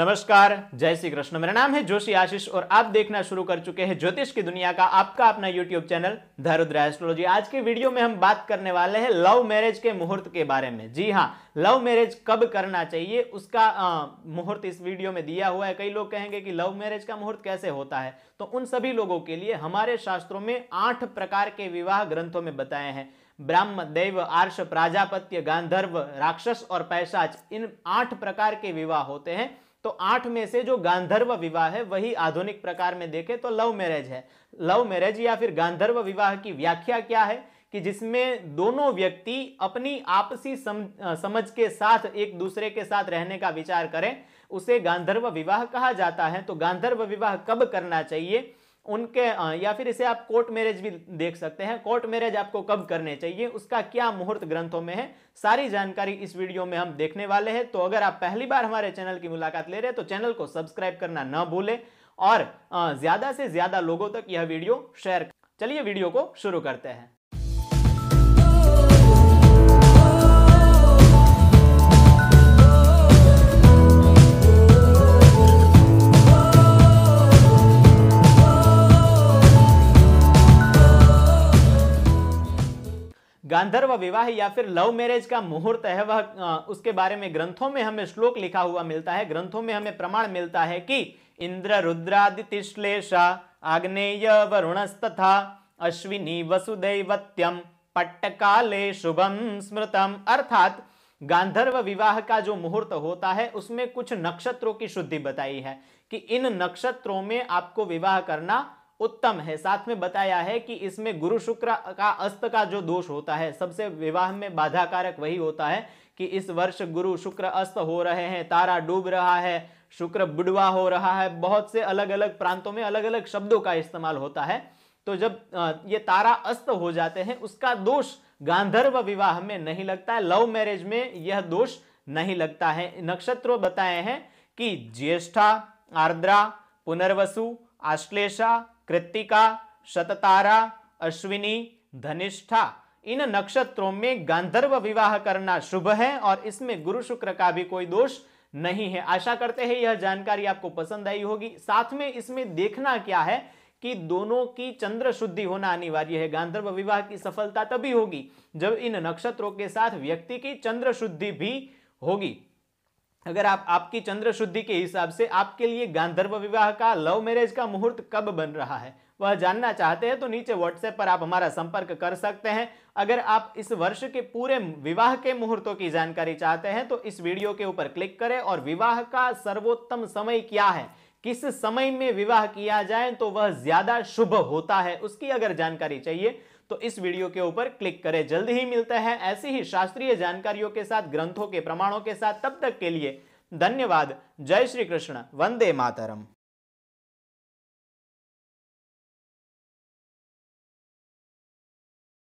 नमस्कार जय श्री कृष्ण मेरा नाम है जोशी आशीष और आप देखना शुरू कर चुके हैं ज्योतिष की दुनिया का आपका अपना यूट्यूब चैनल धरुद्रा एस्ट्रोलॉजी आज के वीडियो में हम बात करने वाले हैं लव मैरिज के मुहूर्त के बारे में जी हाँ लव मैरिज कब करना चाहिए उसका मुहूर्त इस वीडियो में दिया हुआ है कई लोग कहेंगे कि लव मैरिज का मुहूर्त कैसे होता है तो उन सभी लोगों के लिए हमारे शास्त्रों में आठ प्रकार के विवाह ग्रंथों में बताए हैं ब्राह्म देव आर्ष प्राजापत्य गांधर्व राक्षस और पैशाच इन आठ प्रकार के विवाह होते हैं तो आठ में से जो गांधर्व विवाह है वही आधुनिक प्रकार में देखे तो लव मैरिज है लव मैरिज या फिर गांधर्व विवाह की व्याख्या क्या है कि जिसमें दोनों व्यक्ति अपनी आपसी सम, समझ के साथ एक दूसरे के साथ रहने का विचार करें उसे गांधर्व विवाह कहा जाता है तो गांधर्व विवाह कब करना चाहिए उनके या फिर इसे आप कोर्ट मैरिज भी देख सकते हैं कोर्ट मैरिज आपको कब करने चाहिए उसका क्या मुहूर्त ग्रंथों में है सारी जानकारी इस वीडियो में हम देखने वाले हैं तो अगर आप पहली बार हमारे चैनल की मुलाकात ले रहे हैं तो चैनल को सब्सक्राइब करना न भूलें और ज़्यादा से ज़्यादा लोगों तक यह वीडियो शेयर चलिए वीडियो को शुरू करते हैं गांधर्व विवाह या फिर लव मैरिज का मुहूर्त है वह उसके बारे में ग्रंथों में हमें श्लोक लिखा हुआ मिलता है ग्रंथों में हमें प्रमाण मिलता है कि इंद्र रुद्रादितिश्लेषा आग्नेय वरुणस्तथा अश्विनी वसुदैवत्यम पट्टकाले शुभम स्मृतम अर्थात गांधर्व विवाह का जो मुहूर्त होता है उसमें कुछ नक्षत्रों की शुद्धि बताई है कि इन नक्षत्रों में आपको विवाह करना उत्तम है साथ में बताया है कि इसमें गुरु शुक्र का अस्त का जो दोष होता है सबसे विवाह में बाधा कारक वही होता है कि इस वर्ष गुरु शुक्र अस्त हो रहे हैं तारा डूब रहा है शुक्र बुडवा हो रहा है बहुत से अलग अलग प्रांतों में अलग अलग शब्दों का इस्तेमाल होता है तो जब ये तारा अस्त हो जाते हैं उसका दोष गांधर्व विवाह में नहीं लगता है लव मैरिज में यह दोष नहीं लगता है नक्षत्रों बताए हैं कि ज्येष्ठा आर्द्रा पुनर्वसु आश्लेषा कृतिका सततारा अश्विनी धनिष्ठा इन नक्षत्रों में गांधर्व विवाह करना शुभ है और इसमें गुरु शुक्र का भी कोई दोष नहीं है आशा करते हैं यह जानकारी आपको पसंद आई होगी साथ में इसमें देखना क्या है कि दोनों की चंद्र शुद्धि होना अनिवार्य है गांधर्व विवाह की सफलता तभी होगी जब इन नक्षत्रों के साथ व्यक्ति की चंद्र शुद्धि भी होगी अगर आप आपकी चंद्र शुद्धि के हिसाब से आपके लिए गांधर्व विवाह का लव मैरिज का मुहूर्त कब बन रहा है वह जानना चाहते हैं तो नीचे व्हाट्सएप पर आप हमारा संपर्क कर सकते हैं अगर आप इस वर्ष के पूरे विवाह के मुहूर्तों की जानकारी चाहते हैं तो इस वीडियो के ऊपर क्लिक करें और विवाह का सर्वोत्तम समय क्या है किस समय में विवाह किया जाए तो वह ज्यादा शुभ होता है उसकी अगर जानकारी चाहिए तो इस वीडियो के ऊपर क्लिक करें जल्द ही मिलता है ऐसी ही शास्त्रीय जानकारियों के साथ ग्रंथों के प्रमाणों के साथ तब तक के लिए धन्यवाद जय श्री कृष्ण वंदे मातरम